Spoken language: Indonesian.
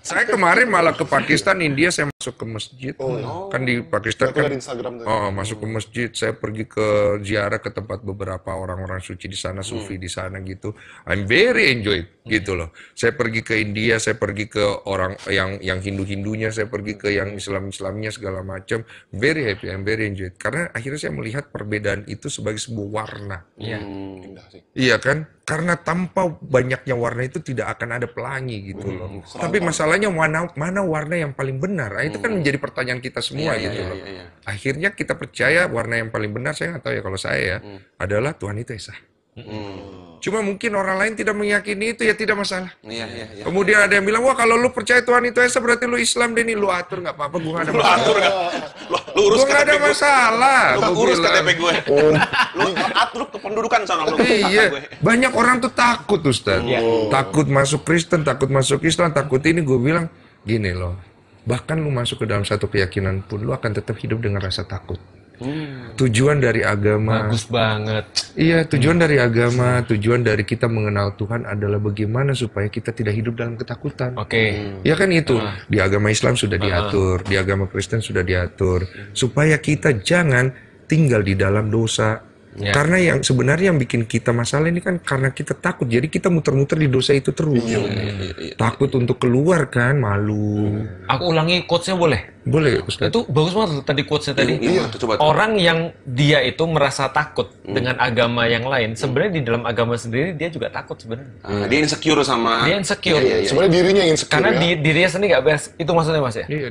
Saya kemarin malah ke Pakistan, India, saya masuk ke masjid. Oh, no. Iya. Kan di Pakistan kan, oh, masuk ke masjid, saya pergi ke ziarah ke tempat beberapa orang-orang suci di sana, sufi hmm. di sana gitu. I'm very enjoy Iya. gitu loh. Saya pergi ke India, saya pergi ke orang yang yang Hindu-Hindunya, saya pergi ke yang Islam-Islamnya segala macam. Very happy, and very enjoy. Karena akhirnya saya melihat perbedaan itu sebagai sebuah warna. Iya. Hmm. Iya kan? Karena tanpa banyaknya warna itu tidak akan ada pelangi gitu loh. Hmm. Tapi masalahnya mana mana warna yang paling benar? Nah, itu kan hmm. menjadi pertanyaan kita semua iya, gitu iya, loh. Iya, iya. Akhirnya kita percaya warna yang paling benar saya nggak tahu ya kalau saya ya hmm. adalah Tuhan itu Esa. Hmm. Cuma mungkin orang lain tidak meyakini itu ya tidak masalah. Iya, iya, iya. Kemudian ada yang bilang, wah kalau lu percaya Tuhan itu Esa berarti lu Islam deh nih, lu atur nggak apa-apa, gue ada masalah. Lu atur nggak? Lu, urus gak ada masalah. Lu urus KTP gue. Oh. lu atur kependudukan sana lu. Iya, gue. banyak orang tuh takut Ustaz. Oh. Takut masuk Kristen, takut masuk Islam, takut ini. Gue bilang, gini loh, bahkan lu masuk ke dalam satu keyakinan pun, lu akan tetap hidup dengan rasa takut. Hmm. Tujuan dari agama. Bagus banget. Iya, tujuan hmm. dari agama, tujuan dari kita mengenal Tuhan adalah bagaimana supaya kita tidak hidup dalam ketakutan. Oke. Okay. Ya kan itu. Uh. Di agama Islam sudah uh. diatur, di agama Kristen sudah diatur supaya kita jangan tinggal di dalam dosa Ya. Karena yang sebenarnya yang bikin kita masalah ini kan karena kita takut. Jadi kita muter-muter di dosa itu terus. Yeah, yeah, yeah, iya, iya. Takut untuk keluar kan, malu. Aku ulangi quotesnya boleh? Boleh, Ustaz. Itu bagus banget tadi quotesnya nya tadi. Iya, iya, coba, coba. Orang yang dia itu merasa takut hmm. dengan agama yang lain, sebenarnya di dalam agama sendiri dia juga takut sebenarnya. Ah, dia insecure sama Dia insecure. Yeah, yeah, yeah. Sebenarnya dirinya insecure. Karena ya? di, dirinya sendiri gak beres. Itu maksudnya Mas ya? Yeah.